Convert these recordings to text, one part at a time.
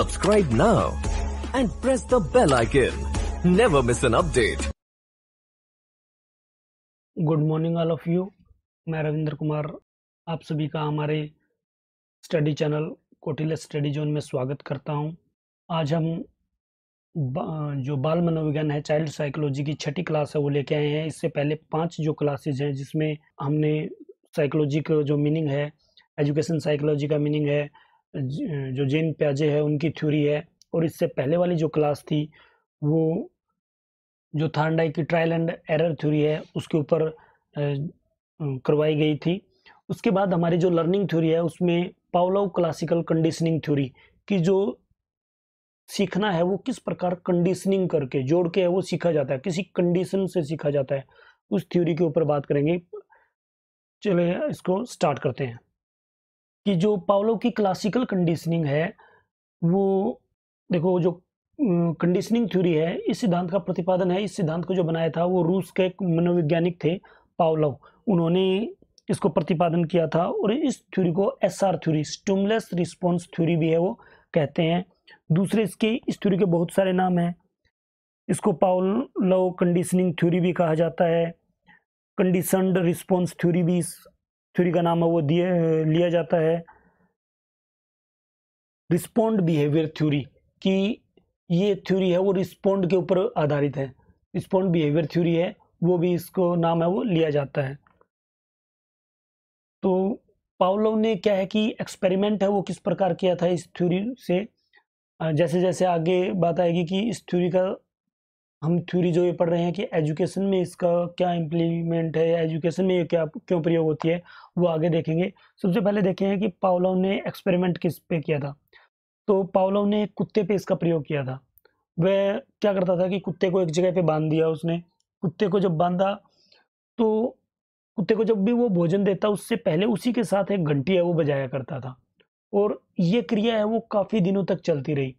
Subscribe now and press the bell icon. Never miss an update. Good morning all of you मैं रविंद्र कुमार आप सभी का हमारे study channel कोटिल स्टडी जोन में स्वागत करता हूं। आज हम जो बाल मनोविज्ञान है चाइल्ड साइकोलॉजी की छठी क्लास है वो लेके आए हैं इससे पहले पांच जो क्लासेज हैं जिसमें हमने साइकोलॉजी का जो मीनिंग है एजुकेशन साइकोलॉजी का मीनिंग है जो जेन प्याजे है उनकी थ्योरी है और इससे पहले वाली जो क्लास थी वो जो थांडाई की ट्रायल एंड एरर थ्योरी है उसके ऊपर करवाई गई थी उसके बाद हमारी जो लर्निंग थ्योरी है उसमें पावलो क्लासिकल कंडीशनिंग थ्योरी की जो सीखना है वो किस प्रकार कंडीशनिंग करके जोड़ के है वो सीखा जाता है किसी कंडीशन से सीखा जाता है उस थ्योरी के ऊपर बात करेंगे चले इसको स्टार्ट करते हैं कि जो पावलो की क्लासिकल कंडीशनिंग है वो देखो जो कंडीशनिंग थ्योरी है इस सिद्धांत का प्रतिपादन है इस सिद्धांत को जो बनाया था वो रूस के एक मनोवैज्ञानिक थे पावलो उन्होंने इसको प्रतिपादन किया था और इस थ्योरी को S R theory stimulus response theory भी है वो कहते हैं दूसरे इसके इस थ्योरी के बहुत सारे नाम हैं इसको पावलो कंडीशनिंग थ्योरी भी कहा जाता है कंडीशनड रिस्पॉन्स थ्योरी भी थ्योरी का नाम है वो दिए लिया जाता है रिस्पोंड बिहेवियर थ्योरी कि ये थ्योरी है वो रिस्पोंड के ऊपर आधारित है रिस्पोंड बिहेवियर थ्योरी है वो भी इसको नाम है वो लिया जाता है तो पावलो ने क्या है कि एक्सपेरिमेंट है वो किस प्रकार किया था इस थ्योरी से जैसे जैसे आगे बात आएगी कि इस थ्योरी का हम थ्योरी जो ये पढ़ रहे हैं कि एजुकेशन में इसका क्या इम्प्लीमेंट है एजुकेशन में ये क्या क्यों प्रयोग होती है वो आगे देखेंगे सबसे पहले देखे हैं कि पावलव ने एक्सपेरिमेंट किस पे किया था तो पावलव ने कुत्ते पे इसका प्रयोग किया था वह क्या करता था कि कुत्ते को एक जगह पे बांध दिया उसने कुत्ते को जब बांधा तो कुत्ते को जब भी वो भोजन देता उससे पहले उसी के साथ एक घंटी है वो बजाया करता था और ये क्रिया है वो काफ़ी दिनों तक चलती रही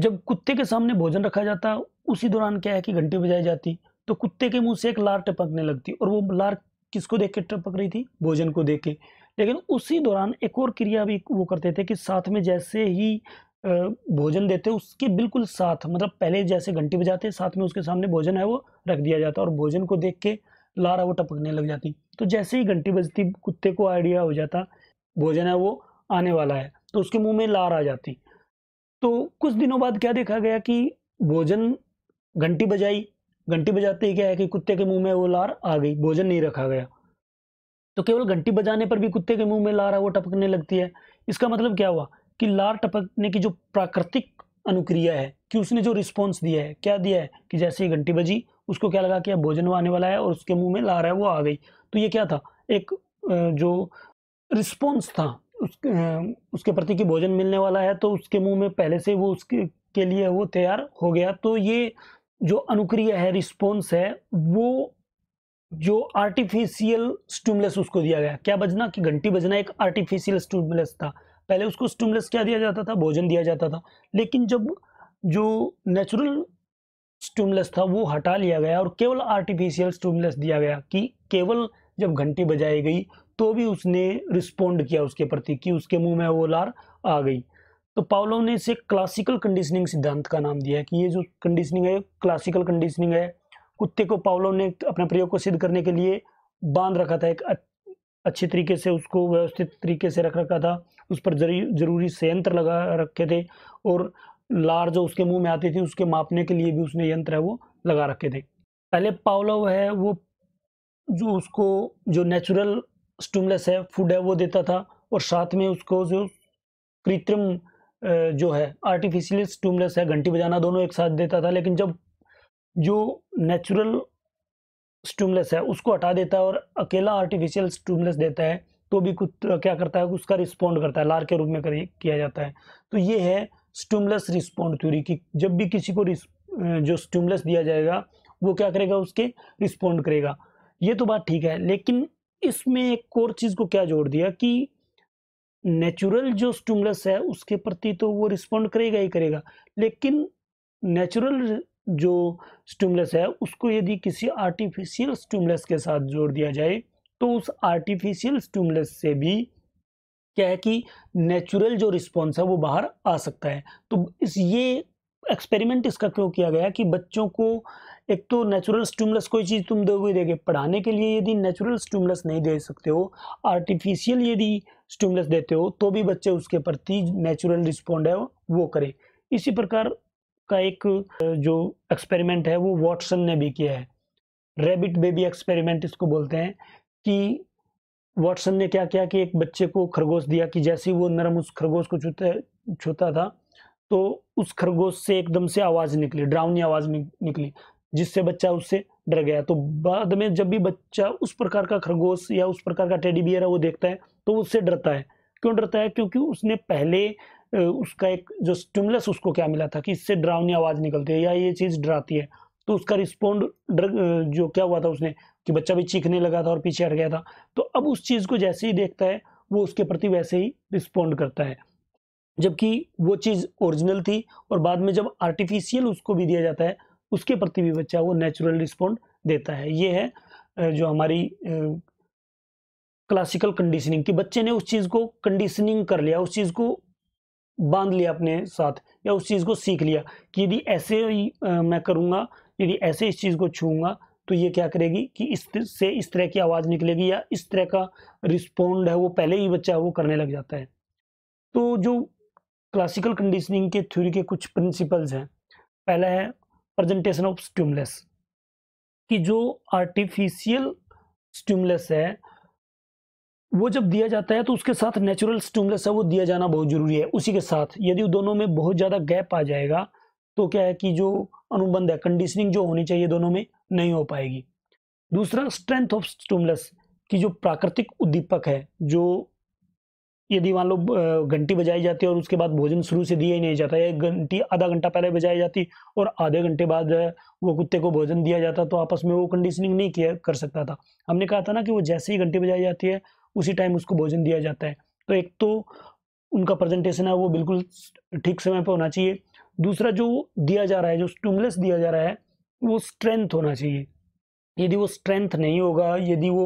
जब कुत्ते के सामने भोजन रखा जाता उसी दौरान क्या है कि घंटी बजाई जाती तो कुत्ते के मुंह से एक लार टपकने लगती और वो लार किसको देख के टपक रही थी भोजन को देख के लेकिन उसी दौरान एक और क्रिया भी वो करते थे कि साथ में जैसे ही भोजन देते उसके बिल्कुल साथ मतलब पहले जैसे घंटी बजाते साथ में उसके सामने भोजन है वो रख दिया जाता और भोजन को देख के लार वो टपकने लग जाती तो जैसे ही घंटी बजती कुत्ते को आइडिया हो जाता भोजन है वो आने वाला है तो उसके मुंह में लार आ जाती तो कुछ दिनों बाद क्या देखा गया कि भोजन घंटी बजाई घंटी बजाते ही क्या है कि कुत्ते के मुंह में वो लार आ गई भोजन नहीं रखा गया तो केवल घंटी बजाने पर भी कुत्ते के मुंह में लार वो टपकने लगती है इसका मतलब क्या हुआ कि लार टपकने की जो प्राकृतिक अनुक्रिया है कि उसने जो रिस्पॉन्स दिया है क्या दिया है कि जैसे ही घंटी बजी उसको क्या लगा कि अब भोजन आने वाला है और उसके मुंह में लार है वो आ गई तो ये क्या था एक जो रिस्पॉन्स था उसके उसके प्रति की भोजन मिलने वाला है तो उसके मुंह में पहले से वो उसके के लिए वो तैयार हो गया तो ये जो अनुक्रिया है रिस्पॉन्स है वो जो आर्टिफिशियल स्टूमलेस उसको दिया गया क्या बजना कि घंटी बजना एक आर्टिफिशियल स्टूमलेस था पहले उसको स्टूमलेस क्या दिया जाता था भोजन दिया जाता था लेकिन जब जो नेचुरल स्टूमलेस था वो हटा लिया गया और केवल आर्टिफिशियल स्टूमलेस दिया गया कि केवल जब घंटी बजाई गई तो भी उसने रिस्पोंड किया उसके प्रति कि उसके मुंह में वो लार आ गई तो पावलो ने इसे क्लासिकल कंडीशनिंग सिद्धांत का नाम दिया है कि ये जो कंडीशनिंग है क्लासिकल कंडीशनिंग है कुत्ते को पावलो ने अपने प्रयोग को सिद्ध करने के लिए बांध रखा था एक अच्छे तरीके से उसको व्यवस्थित तरीके से रख रखा था उस पर जरूरी संयंत्र लगा रखे थे और लार जो उसके मुंह में आती थी उसके मापने के लिए भी उसने यंत्र है वो लगा रखे थे पहले पावलो है वो जो उसको जो नेचुरल स्टूमलेस है फूड है वो देता था और साथ में उसको जो कृत्रिम जो है आर्टिफिशियल स्टूमलेस है घंटी बजाना दोनों एक साथ देता था लेकिन जब जो नेचुरल स्टूमलेस है उसको हटा देता है और अकेला आर्टिफिशियल स्टूमलेस देता है तो भी कुछ क्या करता है उसका रिस्पॉन्ड करता है लार के रूप में कर, किया जाता है तो ये है स्टूमलेस रिस्पॉन्ड थ्योरी कि जब भी किसी को जो स्टूमलेस दिया जाएगा वो क्या करेगा उसके रिस्पॉन्ड करेगा ये तो बात ठीक है लेकिन इसमें एक और चीज़ को क्या जोड़ दिया कि नेचुरल जो स्टूमलस है उसके प्रति तो वो रिस्पॉन्ड करेगा ही करेगा लेकिन नेचुरल जो स्टूमलस है उसको यदि किसी आर्टिफिशियल स्टूमलस के साथ जोड़ दिया जाए तो उस आर्टिफिशियल स्टूमलस से भी क्या है कि नेचुरल जो रिस्पॉन्स है वो बाहर आ सकता है तो इस ये एक्सपेरिमेंट इसका क्यों किया गया कि बच्चों को एक तो नेचुरल स्टूमलस कोई चीज़ तुम दोगे देगे पढ़ाने के लिए यदि नेचुरल स्टूमलस नहीं दे सकते हो आर्टिफिशियल यदि स्टूमलस देते हो तो भी बच्चे उसके प्रति नेचुरल रिस्पॉन्ड है वो करें इसी प्रकार का एक जो एक्सपेरिमेंट है वो वॉटसन ने भी किया है रेबिट बेबी एक्सपेरिमेंट इसको बोलते हैं कि वॉटसन ने क्या किया कि एक बच्चे को खरगोश दिया कि जैसे ही वो नरम उस खरगोश को छूता छूता था तो उस खरगोश से एकदम से आवाज़ निकली ड्राउनी आवाज़ निकली जिससे बच्चा उससे डर गया तो बाद में जब भी बच्चा उस प्रकार का खरगोश या उस प्रकार का टेडी बियर है वो देखता है तो उससे डरता है क्यों डरता है क्योंकि उसने पहले उसका एक जो स्टिमुलस उसको क्या मिला था कि इससे डरावनी आवाज़ निकलती है या ये चीज़ डराती है तो उसका रिस्पोंड डर जो क्या हुआ था उसने कि बच्चा भी चीखने लगा था और पीछे हट गया था तो अब उस चीज़ को जैसे ही देखता है वो उसके प्रति वैसे ही रिस्पोंड करता है जबकि वो चीज़ ओरिजिनल थी और बाद में जब आर्टिफिशियल उसको भी दिया जाता है उसके प्रति भी बच्चा वो नेचुरल रिस्पॉन्ड देता है ये है जो हमारी क्लासिकल कंडीशनिंग कि बच्चे ने उस चीज़ को कंडीशनिंग कर लिया उस चीज़ को बांध लिया अपने साथ या उस चीज़ को सीख लिया कि यदि ऐसे ही मैं करूँगा यदि ऐसे इस चीज़ को छूँगा तो ये क्या करेगी कि इस से इस तरह की आवाज़ निकलेगी या इस तरह का रिस्पोंड है वो पहले ही बच्चा वो करने लग जाता है तो जो क्लासिकल कंडीशनिंग के थ्योरी के कुछ प्रिंसिपल्स हैं पहला है प्रेजेंटेशन ऑफ स्टूमलेस कि जो आर्टिफिशियल स्टूमलेस है वो जब दिया जाता है तो उसके साथ नेचुरल स्टूमलेस है वो दिया जाना बहुत ज़रूरी है उसी के साथ यदि दोनों में बहुत ज़्यादा गैप आ जाएगा तो क्या है कि जो अनुबंध है कंडीशनिंग जो होनी चाहिए दोनों में नहीं हो पाएगी दूसरा स्ट्रेंथ ऑफ स्टूमलेस कि जो प्राकृतिक उद्दीपक है जो यदि मान लो घंटी बजाई जाती है और उसके बाद भोजन शुरू से दिया ही नहीं जाता एक घंटी आधा घंटा पहले बजाई जाती और आधे घंटे बाद जो है वो कुत्ते को भोजन दिया जाता तो आपस में वो कंडीशनिंग नहीं किया कर सकता था हमने कहा था ना कि वो जैसे ही घंटी बजाई जाती है उसी टाइम उसको भोजन दिया जाता है तो एक तो उनका प्रेजेंटेशन है वो बिल्कुल ठीक समय पर होना चाहिए दूसरा जो दिया जा रहा है जो स्टूमलेस दिया जा रहा है वो स्ट्रेंथ होना चाहिए यदि वो स्ट्रेंथ नहीं होगा यदि वो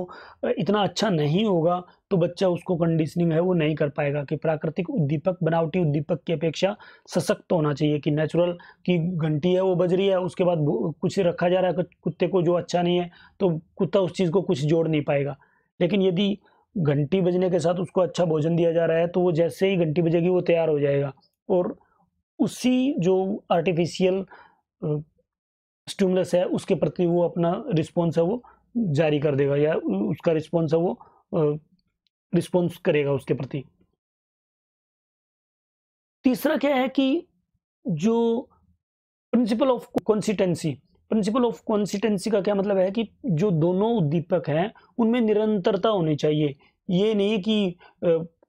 इतना अच्छा नहीं होगा तो बच्चा उसको कंडीशनिंग है वो नहीं कर पाएगा कि प्राकृतिक उद्दीपक बनावटी उद्दीपक की अपेक्षा सशक्त होना चाहिए कि नेचुरल की घंटी है वो बज रही है उसके बाद कुछ रखा जा रहा है कुत्ते को जो अच्छा नहीं है तो कुत्ता उस चीज़ को कुछ जोड़ नहीं पाएगा लेकिन यदि घंटी बजने के साथ उसको अच्छा भोजन दिया जा रहा है तो वो जैसे ही घंटी बजेगी वो तैयार हो जाएगा और उसी जो आर्टिफिशियल स्टिमुलस है उसके प्रति वो अपना रिस्पॉन्स है वो जारी कर देगा या उसका रिस्पॉन्स है वो रिस्पॉन्स करेगा उसके प्रति तीसरा क्या है कि जो principle of consistency principle of consistency का क्या मतलब है कि जो दोनों उद्दीपक हैं उनमें निरंतरता होनी चाहिए ये नहीं कि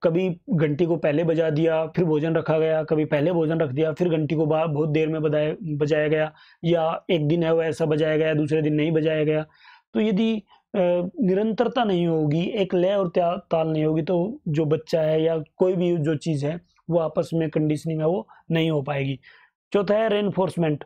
कभी घंटी को पहले बजा दिया फिर भोजन रखा गया कभी पहले भोजन रख दिया फिर घंटी को बहुत देर में बजाया बजाया गया या एक दिन है वो ऐसा बजाया गया दूसरे दिन नहीं बजाया गया तो यदि निरंतरता नहीं होगी एक लय और ताल नहीं होगी तो जो बच्चा है या कोई भी जो चीज़ है वो आपस में कंडीशनिंग है वो नहीं हो पाएगी चौथा है रेनफोर्समेंट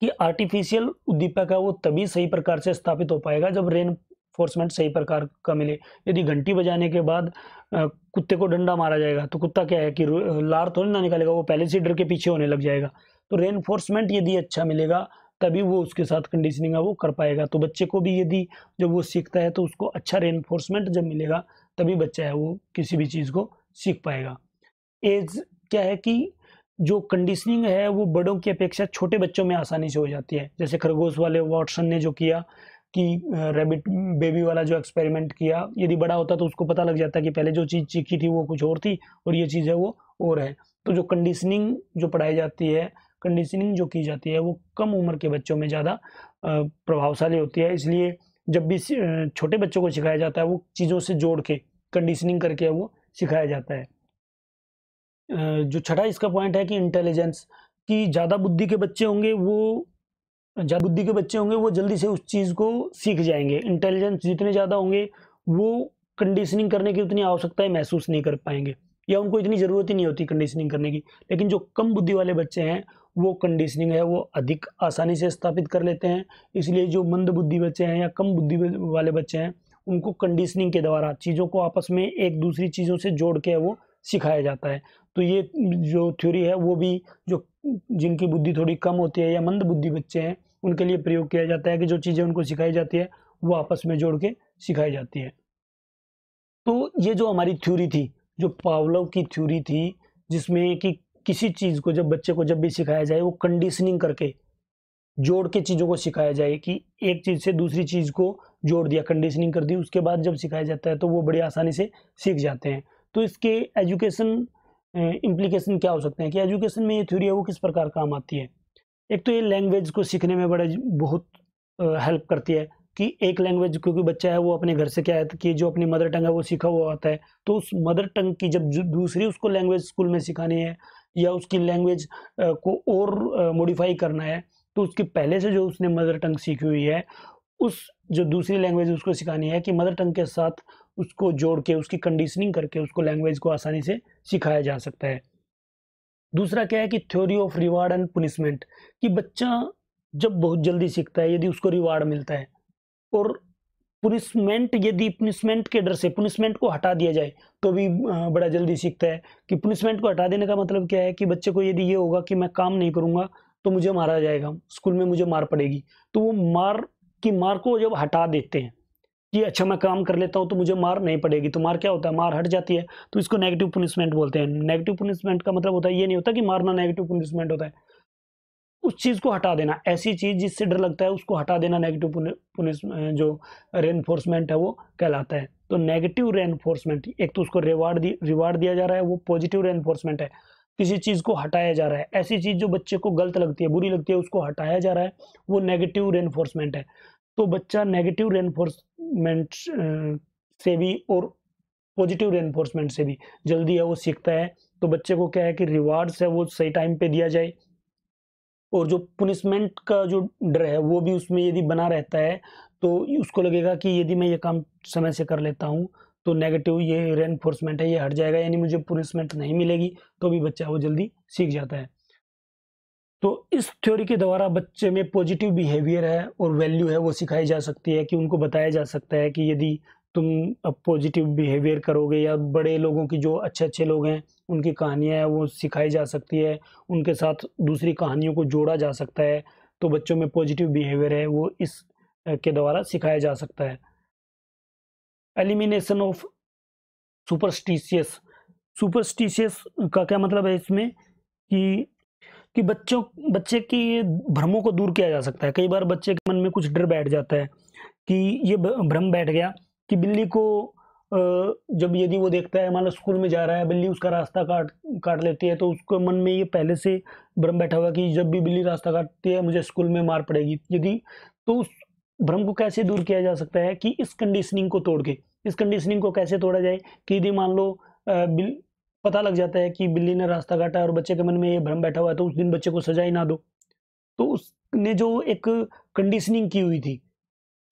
कि आर्टिफिशियल उद्दीपक है वो तभी सही प्रकार से स्थापित हो पाएगा जब रेन फोर्समेंट सही प्रकार का मिले यदि घंटी बजाने के बाद कुत्ते को डंडा मारा जाएगा तो कुत्ता क्या है कि लार थोड़ी तो ना निकालेगा वो पहले से डर के पीछे होने लग जाएगा तो रेनफोर्समेंट यदि अच्छा मिलेगा तभी वो उसके साथ कंडीशनिंग है वो कर पाएगा तो बच्चे को भी यदि जब वो सीखता है तो उसको अच्छा रेनफोर्समेंट जब मिलेगा तभी बच्चा है वो किसी भी चीज़ को सीख पाएगा एज क्या है कि जो कंडीशनिंग है वो बड़ों की अपेक्षा छोटे बच्चों में आसानी से हो जाती है जैसे खरगोश वाले वॉटसन ने जो किया कि रेबिट बेबी वाला जो एक्सपेरिमेंट किया यदि बड़ा होता तो उसको पता लग जाता कि पहले जो चीज़ चीखी थी वो कुछ और थी और ये चीज़ है वो और है तो जो कंडीशनिंग जो पढ़ाई जाती है कंडीशनिंग जो की जाती है वो कम उम्र के बच्चों में ज़्यादा प्रभावशाली होती है इसलिए जब भी छोटे बच्चों को सिखाया जाता है वो चीज़ों से जोड़ के कंडीशनिंग करके वो सिखाया जाता है जो छठा इसका पॉइंट है कि इंटेलिजेंस कि ज़्यादा बुद्धि के बच्चे होंगे वो जब बुद्धि के बच्चे होंगे वो जल्दी से उस चीज़ को सीख जाएंगे इंटेलिजेंस जितने ज़्यादा होंगे वो कंडीशनिंग करने की उतनी आवश्यकताएँ महसूस नहीं कर पाएंगे या उनको इतनी ज़रूरत ही नहीं होती कंडीशनिंग करने की लेकिन जो कम बुद्धि वाले बच्चे हैं वो कंडीशनिंग है वो अधिक आसानी से स्थापित कर लेते हैं इसलिए जो मंद बुद्धि बच्चे हैं या कम बुद्धि वाले बच्चे हैं उनको कंडीशनिंग के द्वारा चीज़ों को आपस में एक दूसरी चीज़ों से जोड़ के वो सिखाया जाता है तो ये जो थ्योरी है वो भी जो जिनकी बुद्धि थोड़ी कम होती है या मंद बुद्धि बच्चे हैं उनके लिए प्रयोग किया जाता है कि जो चीज़ें उनको सिखाई जाती है वो आपस में जोड़ के सिखाई जाती है तो ये जो हमारी थ्योरी थी जो पावलव की थ्योरी थी जिसमें कि किसी चीज़ को जब बच्चे को जब भी सिखाया जाए वो कंडीशनिंग करके जोड़ के चीज़ों को सिखाया जाए कि एक चीज़ से दूसरी चीज़ को जोड़ दिया कंडीशनिंग कर दी उसके बाद जब सिखाया जाता है तो वो बड़ी आसानी से सीख जाते हैं तो इसके एजुकेशन इम्प्लीकेशन क्या हो सकते हैं कि एजुकेशन में ये थ्योरी है वो किस प्रकार काम आती है एक तो ये लैंग्वेज को सीखने में बड़ा बहुत हेल्प करती है कि एक लैंग्वेज क्योंकि बच्चा है वो अपने घर से क्या है कि जो अपनी मदर टंग है वो सीखा हुआ आता है तो उस मदर टंग की जब दूसरी उसको लैंग्वेज स्कूल में सिखानी है या उसकी लैंग्वेज को और मॉडिफाई करना है तो उसकी पहले से जो उसने मदर टंग सीखी हुई है उस जो दूसरी लैंग्वेज उसको सिखानी है कि मदर टंग के साथ उसको जोड़ के उसकी कंडीशनिंग करके उसको लैंग्वेज को आसानी से सिखाया जा सकता है दूसरा क्या है कि theory of reward and punishment कि बच्चा जब बहुत जल्दी सीखता है यदि उसको रिवार्ड मिलता है और पुनिशमेंट यदि पुनिशमेंट के डर से पुनिशमेंट को हटा दिया जाए तो भी बड़ा जल्दी सीखता है कि पुनिशमेंट को हटा देने का मतलब क्या है कि बच्चे को यदि ये होगा कि मैं काम नहीं करूँगा तो मुझे मारा जाएगा स्कूल में मुझे मार पड़ेगी तो वो मार की मार को जब हटा देते हैं कि अच्छा मैं काम कर लेता हूँ तो मुझे मार नहीं पड़ेगी तो मार क्या होता है मार हट जाती है तो इसको नेगेटिव पुनिशमेंट बोलते हैं नेगेटिव पुनिशमेंट का मतलब होता है ये नहीं होता कि मारना नेगेटिव पुनिशमेंट होता है उस चीज़ को हटा देना ऐसी चीज़ जिससे डर लगता है उसको हटा देना नेगेटिव पुनिश जो रेनफोर्समेंट है वो कहलाता है तो नेगेटिव रेनफोर्समेंट एक तो उसको रिवार्ड रिवार्ड दिया जा रहा है वो पॉजिटिव रेनफोर्समेंट है किसी चीज़ को हटाया जा रहा है ऐसी चीज़ जो बच्चे को गलत लगती है बुरी लगती है उसको हटाया जा रहा है वो नेगेटिव रेनफोर्समेंट है तो बच्चा नेगेटिव रेनफोर्समेंट से भी और पॉजिटिव रेनफोर्समेंट से भी जल्दी है वो सीखता है तो बच्चे को क्या है कि रिवार्ड्स है वो सही टाइम पे दिया जाए और जो पुनिशमेंट का जो डर है वो भी उसमें यदि बना रहता है तो उसको लगेगा कि यदि मैं ये काम समय से कर लेता हूँ तो नेगेटिव ये रेनफोर्समेंट है ये हट जाएगा यानी मुझे पुनिशमेंट नहीं मिलेगी तो भी बच्चा वो जल्दी सीख जाता है तो इस थ्योरी के द्वारा बच्चे में पॉजिटिव बिहेवियर है और वैल्यू है वो सिखाई जा सकती है कि उनको बताया जा सकता है कि यदि तुम अब पॉजिटिव बिहेवियर करोगे या बड़े लोगों की जो अच्छे अच्छे लोग हैं उनकी कहानियाँ हैं वो सिखाई जा सकती है उनके साथ दूसरी कहानियों को जोड़ा जा सकता है तो बच्चों में पॉजिटिव बिहेवियर है वो इस के द्वारा सिखाया जा सकता है एलिमिनेशन ऑफ सुपरस्टिशियस सुपरस्टिशियस का क्या मतलब है इसमें कि कि बच्चों बच्चे के भ्रमों को दूर किया जा सकता है कई बार बच्चे के मन में कुछ डर बैठ जाता है कि ये भ्रम बैठ गया कि बिल्ली को जब यदि वो देखता है मान लो स्कूल में जा रहा है बिल्ली उसका रास्ता काट काट लेती है तो उसके मन में ये पहले से भ्रम बैठा हुआ कि जब भी बिल्ली रास्ता काटती है मुझे स्कूल में मार पड़ेगी यदि तो उस भ्रम को कैसे दूर किया जा सकता है कि इस कंडीशनिंग को तोड़ के इस कंडीशनिंग को कैसे तोड़ा जाए कि यदि मान लो पता लग जाता है कि बिल्ली ने रास्ता काटा और बच्चे के मन में ये भ्रम बैठा हुआ है तो उस दिन बच्चे को सजा ही ना दो तो उसने जो एक कंडीशनिंग की हुई थी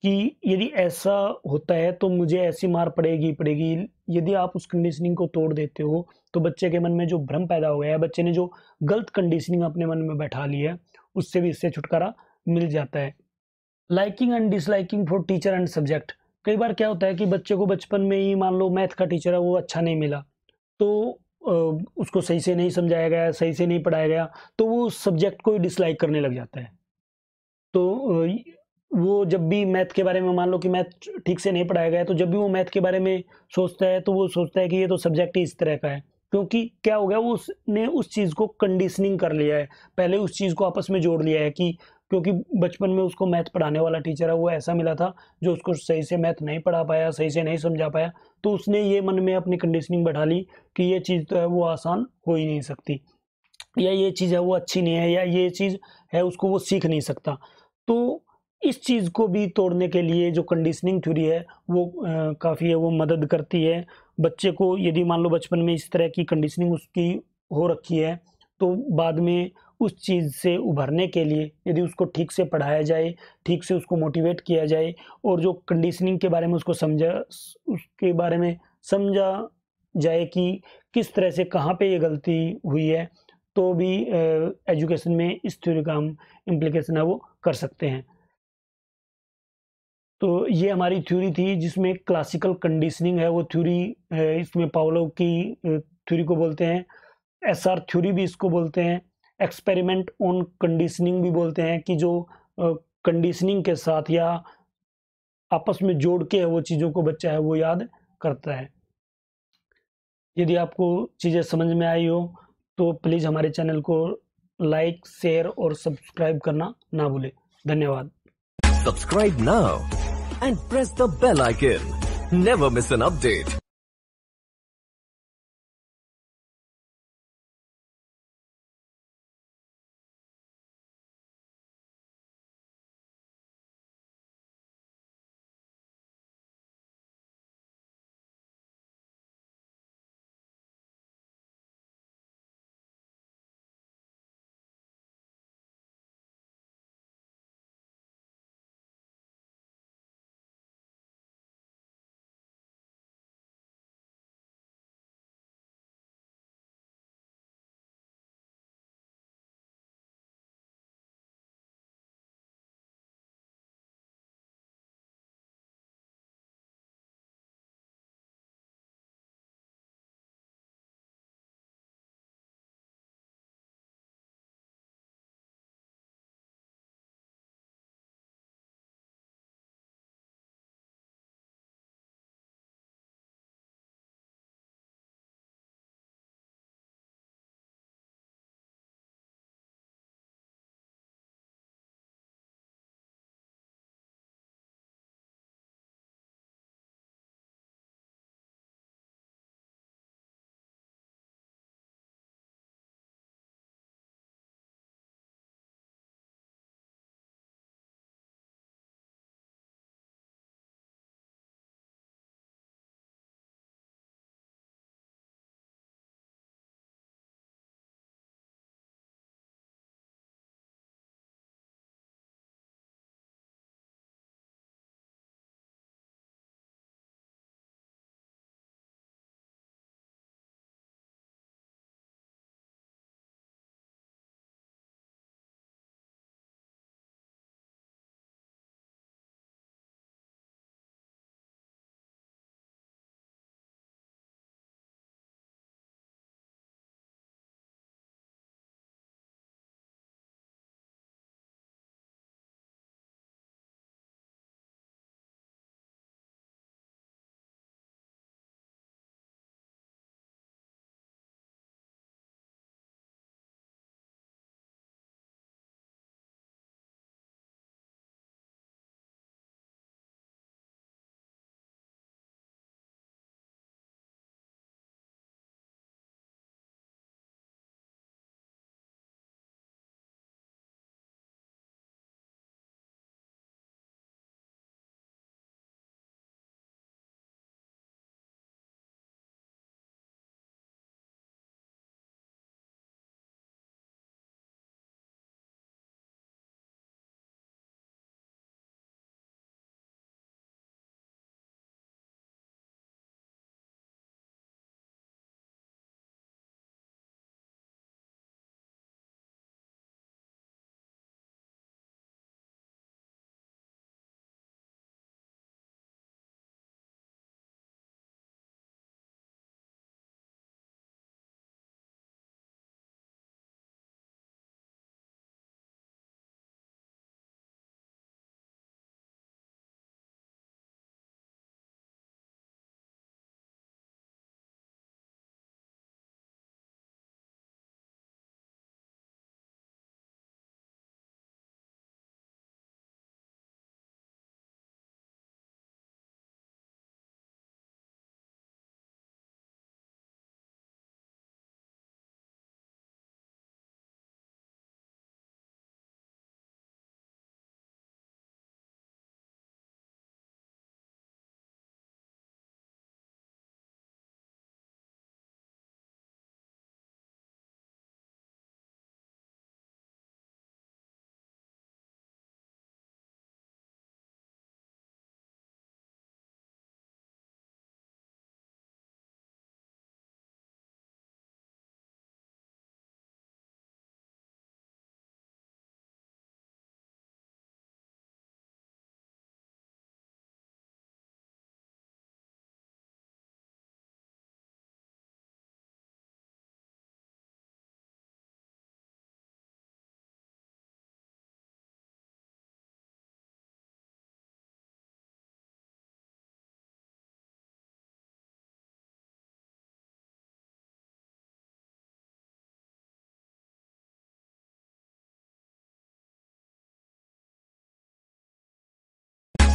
कि यदि ऐसा होता है तो मुझे ऐसी मार पड़ेगी पड़ेगी यदि आप उस कंडीशनिंग को तोड़ देते हो तो बच्चे के मन में जो भ्रम पैदा हो गया है बच्चे ने जो गलत कंडीशनिंग अपने मन में बैठा ली है उससे भी इससे छुटकारा मिल जाता है liking and disliking for teacher and subject कई बार क्या होता है कि बच्चे को बचपन में ही मान लो मैथ का टीचर है वो अच्छा नहीं मिला तो उसको सही से नहीं समझाया गया सही से नहीं पढ़ाया गया तो वो उस सब्जेक्ट को डिसलाइक करने लग जाता है तो वो जब भी मैथ के बारे में मान लो कि मैथ ठीक से नहीं पढ़ाया गया तो जब भी वो मैथ के बारे में सोचता है तो वो सोचता है कि ये तो सब्जेक्ट ही इस तरह का है क्योंकि क्या हो गया वो उसने उस चीज़ को कंडीशनिंग कर लिया है पहले उस चीज़ को आपस में जोड़ लिया है कि क्योंकि बचपन में उसको मैथ पढ़ाने वाला टीचर है वो ऐसा मिला था जो उसको सही से मैथ नहीं पढ़ा पाया सही से नहीं समझा पाया तो उसने ये मन में अपनी कंडीशनिंग बढ़ा ली कि ये चीज़ तो है वो आसान हो ही नहीं सकती या ये चीज़ है वो अच्छी नहीं है या ये चीज़ है उसको वो सीख नहीं सकता तो इस चीज़ को भी तोड़ने के लिए जो कंडीशनिंग थ्योरी है वो काफ़ी है वो मदद करती है बच्चे को यदि मान लो बचपन में इस तरह की कंडीशनिंग उसकी हो रखी है तो बाद में उस चीज़ से उभरने के लिए यदि उसको ठीक से पढ़ाया जाए ठीक से उसको मोटिवेट किया जाए और जो कंडीशनिंग के बारे में उसको समझा उसके बारे में समझा जाए कि किस तरह से कहाँ पे ये गलती हुई है तो भी एजुकेशन में इस थ्योरी का हम इम्प्लीकेशन है वो कर सकते हैं तो ये हमारी थ्योरी थी जिसमें क्लासिकल कंडीशनिंग है वो थ्योरी इसमें पावलो की थ्योरी को बोलते हैं एस आर थ्योरी भी इसको बोलते हैं एक्सपेरिमेंट ऑन कंडीशनिंग भी बोलते हैं कि जो कंडीशनिंग के साथ या आपस में जोड़ के वो चीज़ों को बच्चा है वो याद करता है यदि आपको चीज़ें समझ में आई हो तो प्लीज़ हमारे चैनल को लाइक शेयर और सब्सक्राइब करना ना भूले धन्यवाद subscribe now and press the bell icon never miss an update